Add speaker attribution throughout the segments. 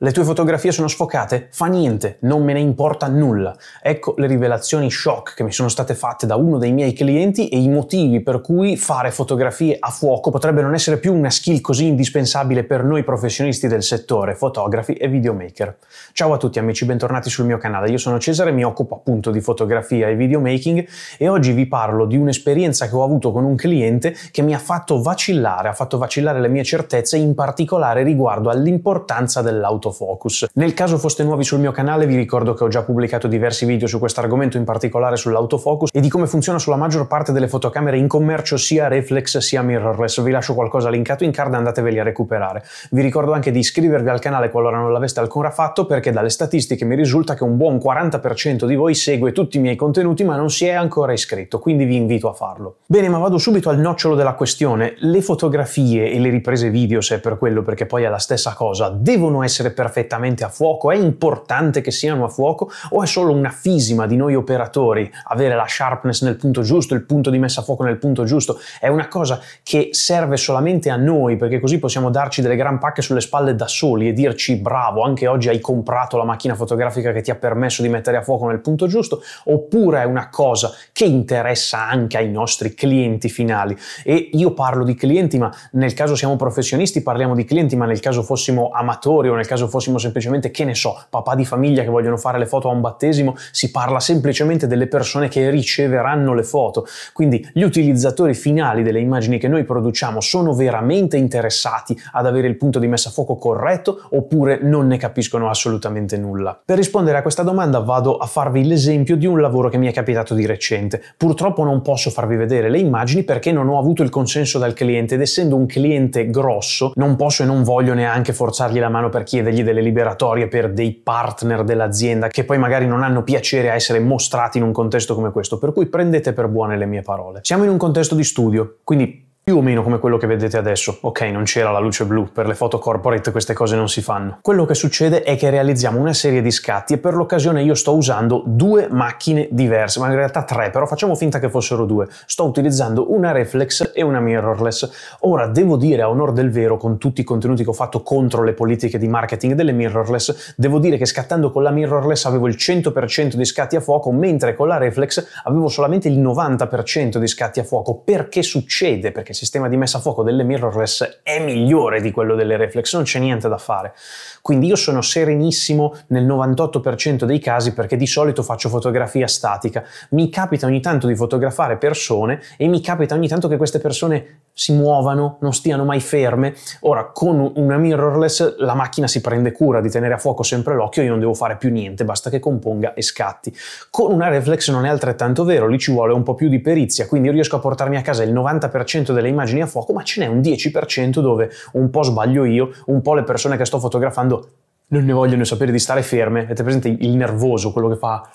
Speaker 1: Le tue fotografie sono sfocate? Fa niente, non me ne importa nulla. Ecco le rivelazioni shock che mi sono state fatte da uno dei miei clienti e i motivi per cui fare fotografie a fuoco potrebbe non essere più una skill così indispensabile per noi professionisti del settore, fotografi e videomaker. Ciao a tutti amici, bentornati sul mio canale. Io sono Cesare, mi occupo appunto di fotografia e videomaking e oggi vi parlo di un'esperienza che ho avuto con un cliente che mi ha fatto vacillare, ha fatto vacillare le mie certezze, in particolare riguardo all'importanza dell'auto autofocus. Nel caso foste nuovi sul mio canale vi ricordo che ho già pubblicato diversi video su questo argomento, in particolare sull'autofocus e di come funziona sulla maggior parte delle fotocamere in commercio sia reflex sia mirrorless. Vi lascio qualcosa linkato in card, e andateveli a recuperare. Vi ricordo anche di iscrivervi al canale qualora non l'aveste ancora fatto perché dalle statistiche mi risulta che un buon 40% di voi segue tutti i miei contenuti ma non si è ancora iscritto, quindi vi invito a farlo. Bene, ma vado subito al nocciolo della questione. Le fotografie e le riprese video, se è per quello perché poi è la stessa cosa, devono essere perfettamente a fuoco? È importante che siano a fuoco o è solo una fisima di noi operatori avere la sharpness nel punto giusto, il punto di messa a fuoco nel punto giusto? È una cosa che serve solamente a noi perché così possiamo darci delle gran pacche sulle spalle da soli e dirci bravo, anche oggi hai comprato la macchina fotografica che ti ha permesso di mettere a fuoco nel punto giusto, oppure è una cosa che interessa anche ai nostri clienti finali. E io parlo di clienti, ma nel caso siamo professionisti parliamo di clienti, ma nel caso fossimo amatori o nel caso caso fossimo semplicemente, che ne so, papà di famiglia che vogliono fare le foto a un battesimo, si parla semplicemente delle persone che riceveranno le foto. Quindi gli utilizzatori finali delle immagini che noi produciamo sono veramente interessati ad avere il punto di messa a fuoco corretto oppure non ne capiscono assolutamente nulla? Per rispondere a questa domanda vado a farvi l'esempio di un lavoro che mi è capitato di recente. Purtroppo non posso farvi vedere le immagini perché non ho avuto il consenso dal cliente ed essendo un cliente grosso non posso e non voglio neanche forzargli la mano per chiedergli concedergli delle liberatorie per dei partner dell'azienda che poi magari non hanno piacere a essere mostrati in un contesto come questo, per cui prendete per buone le mie parole. Siamo in un contesto di studio, quindi più o meno come quello che vedete adesso. Ok, non c'era la luce blu, per le foto corporate queste cose non si fanno. Quello che succede è che realizziamo una serie di scatti e per l'occasione io sto usando due macchine diverse, ma in realtà tre, però facciamo finta che fossero due. Sto utilizzando una reflex e una mirrorless. Ora devo dire a onor del vero, con tutti i contenuti che ho fatto contro le politiche di marketing delle mirrorless, devo dire che scattando con la mirrorless avevo il 100% di scatti a fuoco, mentre con la reflex avevo solamente il 90% di scatti a fuoco. Perché succede? Perché il sistema di messa a fuoco delle mirrorless è migliore di quello delle reflex, non c'è niente da fare. Quindi io sono serenissimo nel 98% dei casi perché di solito faccio fotografia statica. Mi capita ogni tanto di fotografare persone e mi capita ogni tanto che queste persone si muovano, non stiano mai ferme. Ora, con una mirrorless la macchina si prende cura di tenere a fuoco sempre l'occhio, io non devo fare più niente, basta che componga e scatti. Con una reflex non è altrettanto vero, lì ci vuole un po' più di perizia, quindi io riesco a portarmi a casa il 90% delle immagini a fuoco, ma ce n'è un 10% dove un po' sbaglio io, un po' le persone che sto fotografando non ne vogliono sapere di stare ferme, avete presente il nervoso, quello che fa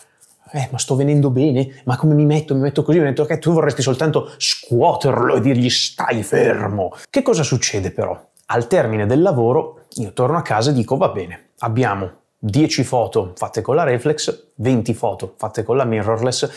Speaker 1: eh, ma sto venendo bene, ma come mi metto? Mi metto così, mi metto, ok, tu vorresti soltanto scuoterlo e dirgli stai fermo. Che cosa succede però? Al termine del lavoro io torno a casa e dico va bene, abbiamo 10 foto fatte con la reflex, 20 foto fatte con la mirrorless.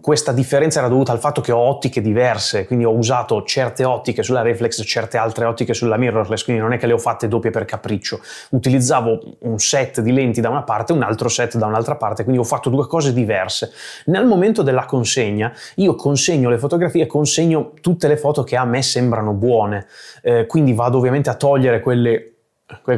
Speaker 1: Questa differenza era dovuta al fatto che ho ottiche diverse, quindi ho usato certe ottiche sulla reflex, certe altre ottiche sulla mirrorless, quindi non è che le ho fatte doppie per capriccio. Utilizzavo un set di lenti da una parte, un altro set da un'altra parte, quindi ho fatto due cose diverse. Nel momento della consegna io consegno le fotografie, consegno tutte le foto che a me sembrano buone, eh, quindi vado ovviamente a togliere quelle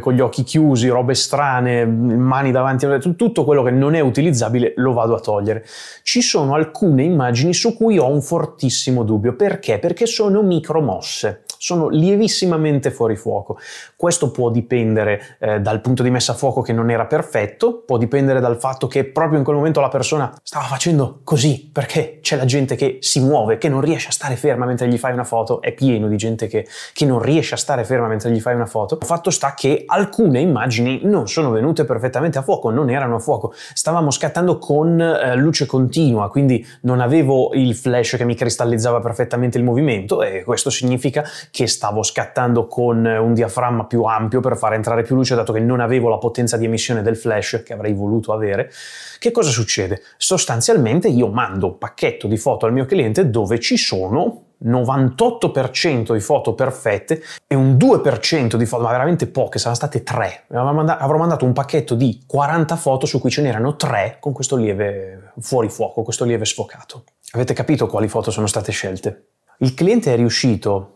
Speaker 1: con gli occhi chiusi, robe strane, mani davanti, tutto quello che non è utilizzabile lo vado a togliere. Ci sono alcune immagini su cui ho un fortissimo dubbio. Perché? Perché sono micromosse sono lievissimamente fuori fuoco. Questo può dipendere eh, dal punto di messa a fuoco che non era perfetto, può dipendere dal fatto che proprio in quel momento la persona stava facendo così perché c'è la gente che si muove, che non riesce a stare ferma mentre gli fai una foto, è pieno di gente che, che non riesce a stare ferma mentre gli fai una foto. Fatto sta che alcune immagini non sono venute perfettamente a fuoco, non erano a fuoco, stavamo scattando con eh, luce continua, quindi non avevo il flash che mi cristallizzava perfettamente il movimento e questo significa che stavo scattando con eh, un diaframma più ampio per far entrare più luce, dato che non avevo la potenza di emissione del flash che avrei voluto avere, che cosa succede? Sostanzialmente io mando un pacchetto di foto al mio cliente dove ci sono 98% di foto perfette e un 2% di foto, ma veramente poche, saranno state 3. Avrò mandato un pacchetto di 40 foto su cui ce n'erano 3 con questo lieve fuori fuoco, questo lieve sfocato. Avete capito quali foto sono state scelte? Il cliente è riuscito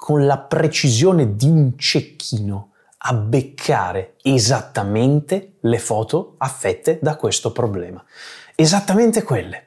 Speaker 1: con la precisione di un cecchino a beccare esattamente le foto affette da questo problema. Esattamente quelle.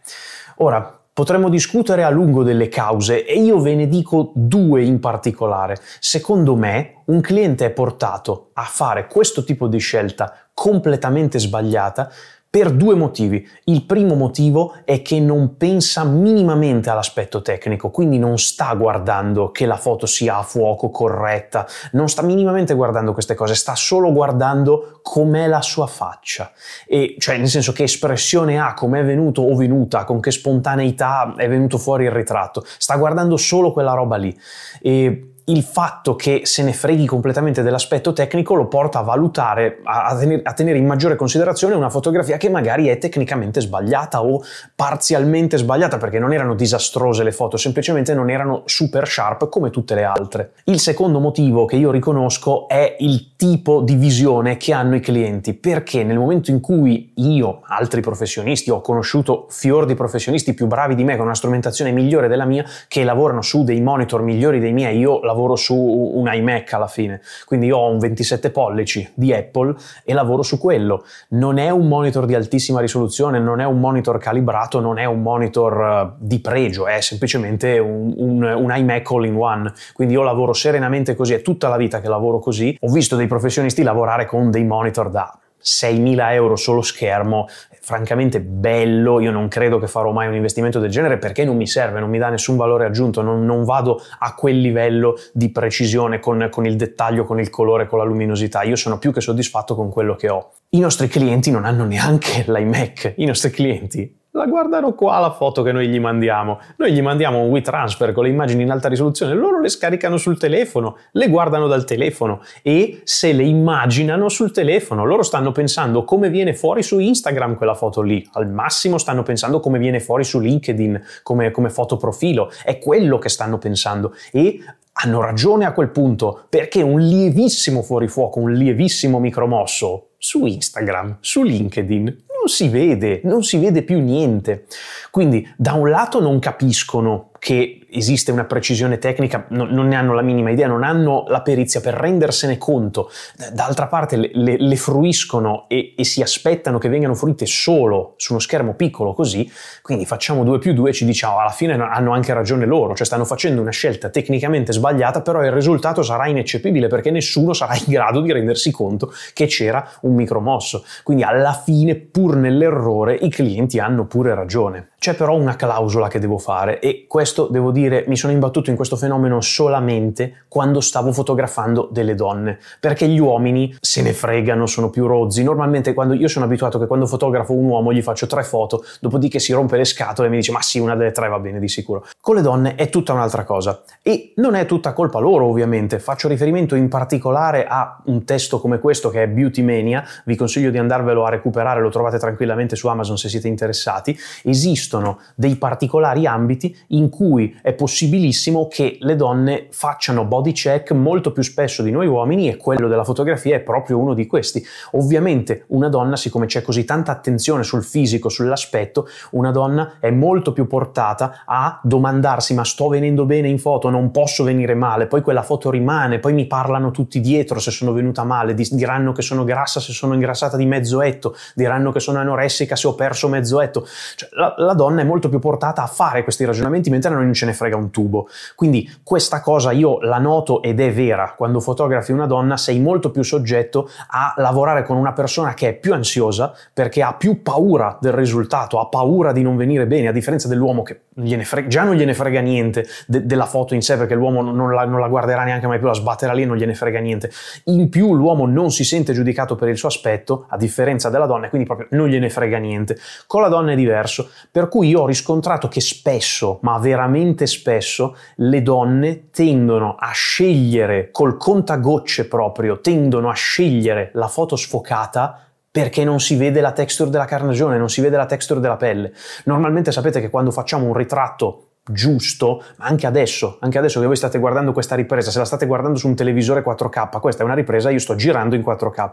Speaker 1: Ora, potremmo discutere a lungo delle cause e io ve ne dico due in particolare. Secondo me, un cliente è portato a fare questo tipo di scelta completamente sbagliata per due motivi. Il primo motivo è che non pensa minimamente all'aspetto tecnico, quindi non sta guardando che la foto sia a fuoco corretta, non sta minimamente guardando queste cose, sta solo guardando com'è la sua faccia, e cioè nel senso che espressione ha, com'è venuto o venuta, con che spontaneità è venuto fuori il ritratto, sta guardando solo quella roba lì. E il fatto che se ne freghi completamente dell'aspetto tecnico lo porta a valutare, a, tener, a tenere in maggiore considerazione una fotografia che magari è tecnicamente sbagliata o parzialmente sbagliata, perché non erano disastrose le foto, semplicemente non erano super sharp come tutte le altre. Il secondo motivo che io riconosco è il tipo di visione che hanno i clienti, perché nel momento in cui io, altri professionisti, ho conosciuto fior di professionisti più bravi di me, con una strumentazione migliore della mia, che lavorano su dei monitor migliori dei miei, io lavoro lavoro su un iMac alla fine, quindi ho un 27 pollici di Apple e lavoro su quello. Non è un monitor di altissima risoluzione, non è un monitor calibrato, non è un monitor eh, di pregio, è semplicemente un, un, un iMac all in one, quindi io lavoro serenamente così, è tutta la vita che lavoro così. Ho visto dei professionisti lavorare con dei monitor da 6.000 euro solo schermo, francamente bello, io non credo che farò mai un investimento del genere perché non mi serve, non mi dà nessun valore aggiunto, non, non vado a quel livello di precisione con, con, il dettaglio, con il colore, con la luminosità, io sono più che soddisfatto con quello che ho. I nostri clienti non hanno neanche l'iMac, i nostri clienti la guardano qua la foto che noi gli mandiamo. Noi gli mandiamo un WeTransfer con le immagini in alta risoluzione, loro le scaricano sul telefono, le guardano dal telefono e se le immaginano sul telefono. Loro stanno pensando come viene fuori su Instagram quella foto lì, al massimo stanno pensando come viene fuori su LinkedIn come, come foto profilo, è quello che stanno pensando e hanno ragione a quel punto perché un lievissimo fuorifuoco, un lievissimo micromosso su Instagram, su LinkedIn, non si vede, non si vede più niente. Quindi da un lato non capiscono che esiste una precisione tecnica, no, non ne hanno la minima idea, non hanno la perizia per rendersene conto. D'altra parte le, le, le fruiscono e, e, si aspettano che vengano fruite solo su uno schermo piccolo così, quindi facciamo 2 più 2 e ci diciamo alla fine hanno anche ragione loro, cioè stanno facendo una scelta tecnicamente sbagliata, però il risultato sarà ineccepibile perché nessuno sarà in grado di rendersi conto che c'era un micromosso. Quindi alla fine, pur nell'errore, i clienti hanno pure ragione. C'è però una clausola che devo fare e questo devo dire mi sono imbattuto in questo fenomeno solamente quando stavo fotografando delle donne, perché gli uomini se ne fregano, sono più rozzi. Normalmente quando io sono abituato che quando fotografo un uomo gli faccio tre foto, dopodiché si rompe le scatole e mi dice "Ma sì, una delle tre va bene di sicuro". Con le donne è tutta un'altra cosa e non è tutta colpa loro, ovviamente. Faccio riferimento in particolare a un testo come questo che è Beauty Mania, vi consiglio di andarvelo a recuperare, lo trovate tranquillamente su Amazon se siete interessati. Esiste esistono dei particolari ambiti in cui è possibilissimo che le donne facciano body check molto più spesso di noi uomini e quello della fotografia è proprio uno di questi. Ovviamente una donna, siccome c'è così tanta attenzione sul fisico, sull'aspetto, una donna è molto più portata a domandarsi ma sto venendo bene in foto, non posso venire male, poi quella foto rimane, poi mi parlano tutti dietro se sono venuta male, diranno che sono grassa se sono ingrassata di mezzo etto, diranno che sono anoressica se ho perso mezzo etto. Cioè, la, la donna donna è molto più portata a fare questi ragionamenti mentre a noi non ce ne frega un tubo. Quindi questa cosa io la noto ed è vera, quando fotografi una donna sei molto più soggetto a lavorare con una persona che è più ansiosa perché ha più paura del risultato, ha paura di non venire bene, a differenza dell'uomo che Frega, già non gliene frega niente de, della foto in sé perché l'uomo non la, non la, guarderà neanche mai più, la sbatterà lì e non gliene frega niente. In più l'uomo non si sente giudicato per il suo aspetto, a differenza della donna, quindi proprio non gliene frega niente. Con la donna è diverso, per cui io ho riscontrato che spesso, ma veramente spesso, le donne tendono a scegliere col contagocce proprio, tendono a scegliere la foto sfocata perché non si vede la texture della carnagione, non si vede la texture della pelle. Normalmente sapete che quando facciamo un ritratto giusto, ma anche adesso, anche adesso che voi state guardando questa ripresa, se la state guardando su un televisore 4K, questa è una ripresa, io sto girando in 4K.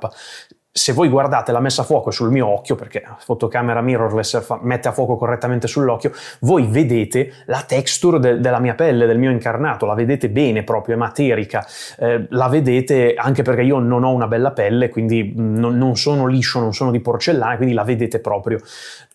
Speaker 1: Se voi guardate la messa a fuoco sul mio occhio, perché la fotocamera mirrorless fa, mette a fuoco correttamente sull'occhio, voi vedete la texture de, della mia pelle, del mio incarnato, la vedete bene proprio, è materica, eh, la vedete anche perché io non ho una bella pelle, quindi mm, non, non sono liscio, non sono di porcellana, quindi la vedete proprio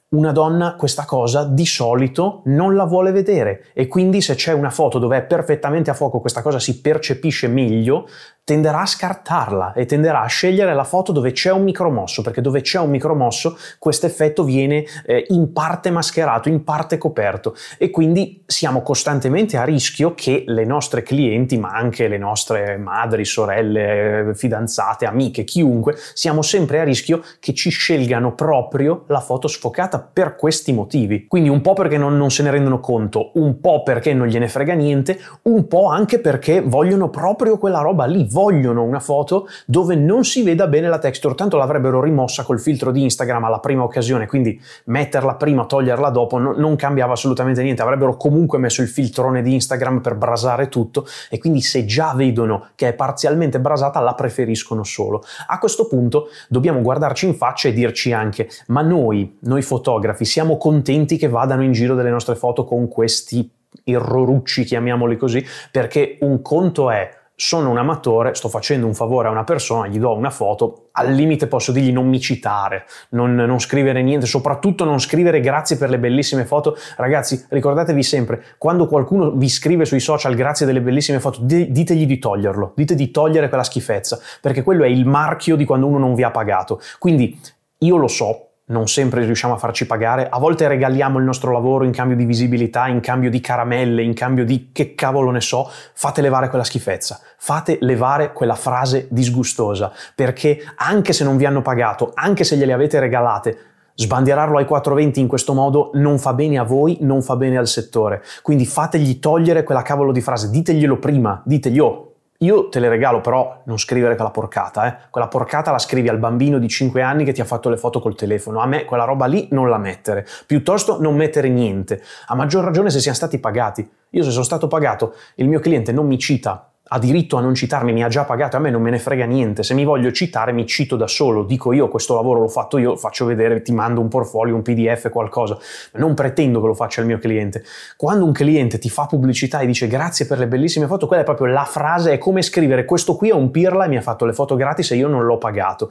Speaker 1: una donna questa cosa di solito non la vuole vedere e quindi se c'è una foto dove è perfettamente a fuoco questa cosa si percepisce meglio, tenderà a scartarla e tenderà a scegliere la foto dove c'è un micromosso, perché dove c'è un micromosso questo effetto viene eh, in parte mascherato, in parte coperto e quindi siamo costantemente a rischio che le nostre clienti, ma anche le nostre madri, sorelle, fidanzate, amiche, chiunque, siamo sempre a rischio che ci scelgano proprio la foto sfocata per questi motivi. Quindi un po' perché non, non se ne rendono conto, un po' perché non gliene frega niente, un po' anche perché vogliono proprio quella roba lì, vogliono una foto dove non si veda bene la texture, tanto l'avrebbero rimossa col filtro di Instagram alla prima occasione, quindi metterla prima, toglierla dopo, no, non cambiava assolutamente niente, avrebbero comunque messo il filtrone di Instagram per brasare tutto e quindi se già vedono che è parzialmente brasata la preferiscono solo. A questo punto dobbiamo guardarci in faccia e dirci anche, ma noi, noi fotografi, siamo contenti che vadano in giro delle nostre foto con questi errorucci, chiamiamoli così, perché un conto è sono un amatore, sto facendo un favore a una persona, gli do una foto, al limite posso dirgli non mi citare, non, non, scrivere niente, soprattutto non scrivere grazie per le bellissime foto. Ragazzi, ricordatevi sempre, quando qualcuno vi scrive sui social grazie delle bellissime foto, ditegli di toglierlo, dite di togliere quella schifezza, perché quello è il marchio di quando uno non vi ha pagato. Quindi io lo so, non sempre riusciamo a farci pagare, a volte regaliamo il nostro lavoro in cambio di visibilità, in cambio di caramelle, in cambio di che cavolo ne so, fate levare quella schifezza, fate levare quella frase disgustosa, perché anche se non vi hanno pagato, anche se gliele avete regalate, Sbandierarlo ai 420 in questo modo non fa bene a voi, non fa bene al settore. Quindi fategli togliere quella cavolo di frase, diteglielo prima, ditegli oh, io te le regalo, però non scrivere quella porcata, eh. Quella porcata la scrivi al bambino di 5 anni che ti ha fatto le foto col telefono. A me quella roba lì non la mettere. Piuttosto non mettere niente. A maggior ragione se siamo stati pagati. Io se sono stato pagato, il mio cliente non mi cita ha diritto a non citarmi, mi ha già pagato, a me non me ne frega niente, se mi voglio citare mi cito da solo, dico io questo lavoro l'ho fatto io, faccio vedere, ti mando un portfolio, un pdf, qualcosa, ma non pretendo che lo faccia il mio cliente. Quando un cliente ti fa pubblicità e dice grazie per le bellissime foto, quella è proprio la frase, è come scrivere questo qui è un pirla e mi ha fatto le foto gratis e io non l'ho pagato.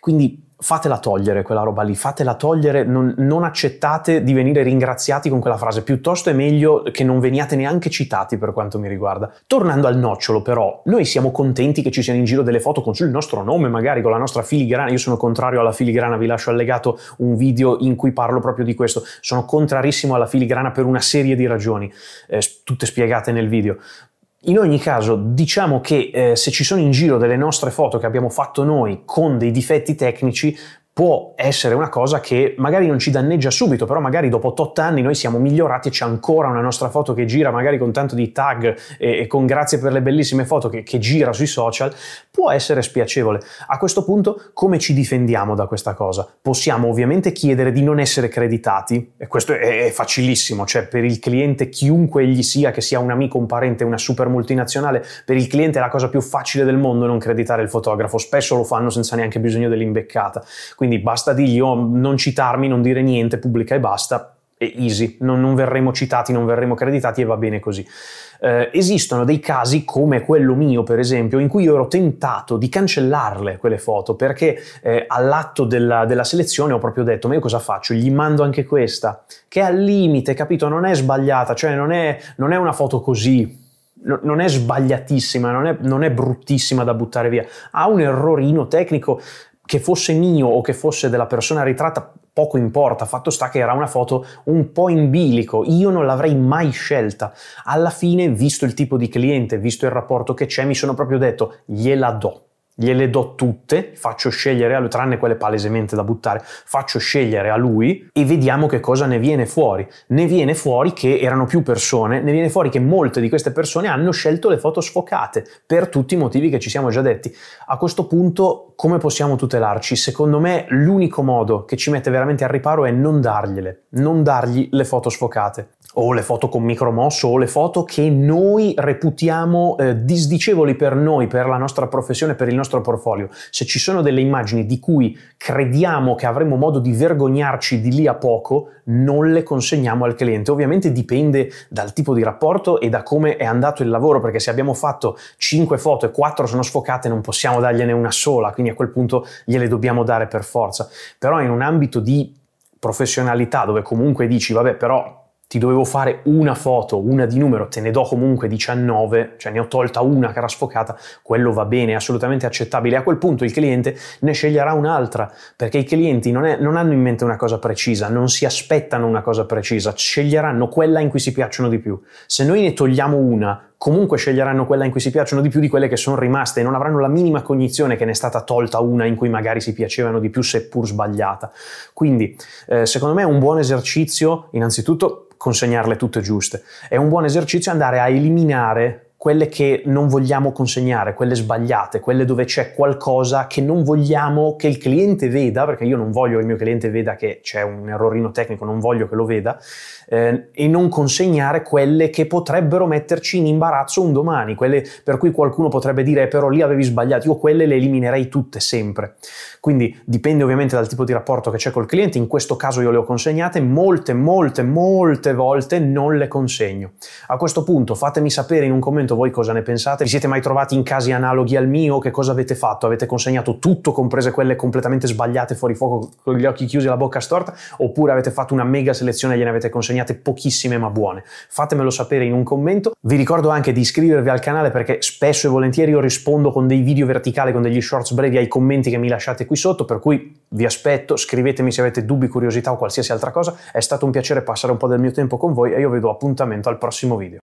Speaker 1: Quindi fatela togliere quella roba lì, fatela togliere, non, non, accettate di venire ringraziati con quella frase, piuttosto è meglio che non veniate neanche citati per quanto mi riguarda. Tornando al nocciolo però, noi siamo contenti che ci siano in giro delle foto con sul nostro nome, magari con la nostra filigrana, io sono contrario alla filigrana, vi lascio allegato un video in cui parlo proprio di questo, sono contrarissimo alla filigrana per una serie di ragioni, eh, tutte spiegate nel video, in ogni caso, diciamo che eh, se ci sono in giro delle nostre foto che abbiamo fatto noi con dei difetti tecnici, può essere una cosa che magari non ci danneggia subito, però magari dopo 8 anni noi siamo migliorati e c'è ancora una nostra foto che gira magari con tanto di tag e, e con grazie per le bellissime foto che, che gira sui social, può essere spiacevole. A questo punto come ci difendiamo da questa cosa? Possiamo ovviamente chiedere di non essere creditati, e questo è, facilissimo, cioè per il cliente chiunque egli sia, che sia un amico, un parente, una super multinazionale, per il cliente è la cosa più facile del mondo non creditare il fotografo, spesso lo fanno senza neanche bisogno dell'imbeccata, quindi basta dirgli oh, non citarmi, non dire niente, pubblica e basta, è easy, non, non, verremo citati, non verremo creditati e va bene così. Eh, esistono dei casi come quello mio, per esempio, in cui io ero tentato di cancellarle quelle foto perché eh, all'atto della, della, selezione ho proprio detto: Ma io cosa faccio? Gli mando anche questa, che al limite, capito, non è sbagliata, cioè non è, non è una foto così. non è sbagliatissima, non è, non è bruttissima da buttare via, ha un errorino tecnico che fosse mio o che fosse della persona ritratta poco importa, fatto sta che era una foto un po' in bilico, io non l'avrei mai scelta. Alla fine, visto il tipo di cliente, visto il rapporto che c'è, mi sono proprio detto gliela do gliele do tutte, faccio scegliere a lui, tranne quelle palesemente da buttare, faccio scegliere a lui e vediamo che cosa ne viene fuori. Ne viene fuori che erano più persone, ne viene fuori che molte di queste persone hanno scelto le foto sfocate per tutti i motivi che ci siamo già detti. A questo punto come possiamo tutelarci? Secondo me l'unico modo che ci mette veramente al riparo è non dargliele, non dargli le foto sfocate o le foto con micromosso o le foto che noi reputiamo eh, disdicevoli per noi, per la nostra professione, per il nostro portfolio. Se ci sono delle immagini di cui crediamo che avremo modo di vergognarci di lì a poco, non le consegniamo al cliente. Ovviamente dipende dal tipo di rapporto e da come è andato il lavoro, perché se abbiamo fatto 5 foto e 4 sono sfocate non possiamo dargliene una sola, quindi a quel punto gliele dobbiamo dare per forza. Però in un ambito di professionalità dove comunque dici vabbè però ti dovevo fare una foto, una di numero, te ne do comunque 19, cioè ne ho tolta una che era sfocata, quello va bene, è assolutamente accettabile. A quel punto il cliente ne sceglierà un'altra, perché i clienti non, è, non hanno in mente una cosa precisa, non si aspettano una cosa precisa, sceglieranno quella in cui si piacciono di più. Se noi ne togliamo una, comunque sceglieranno quella in cui si piacciono di più di quelle che sono rimaste e non avranno la minima cognizione che ne è stata tolta una in cui magari si piacevano di più seppur sbagliata. Quindi eh, secondo me è un buon esercizio innanzitutto consegnarle tutte giuste, è un buon esercizio andare a eliminare quelle che non vogliamo consegnare, quelle sbagliate, quelle dove c'è qualcosa che non vogliamo che il cliente veda, perché io non voglio che il mio cliente veda che c'è un errorino tecnico, non voglio che lo veda, eh, e non consegnare quelle che potrebbero metterci in imbarazzo un domani, quelle per cui qualcuno potrebbe dire eh, però lì avevi sbagliato, io quelle le eliminerei tutte sempre. Quindi dipende ovviamente dal tipo di rapporto che c'è col cliente, in questo caso io le ho consegnate, molte, molte, molte volte non le consegno. A questo punto fatemi sapere in un commento voi cosa ne pensate. Vi siete mai trovati in casi analoghi al mio? Che cosa avete fatto? Avete consegnato tutto, comprese quelle completamente sbagliate fuori fuoco con gli occhi chiusi e la bocca storta? Oppure avete fatto una mega selezione e gliene avete consegnate pochissime ma buone? Fatemelo sapere in un commento. Vi ricordo anche di iscrivervi al canale perché spesso e volentieri io rispondo con dei video verticali, con degli shorts brevi ai commenti che mi lasciate qui sotto, per cui vi aspetto, scrivetemi se avete dubbi, curiosità o qualsiasi altra cosa. È stato un piacere passare un po' del mio tempo con voi e io vi do appuntamento al prossimo video.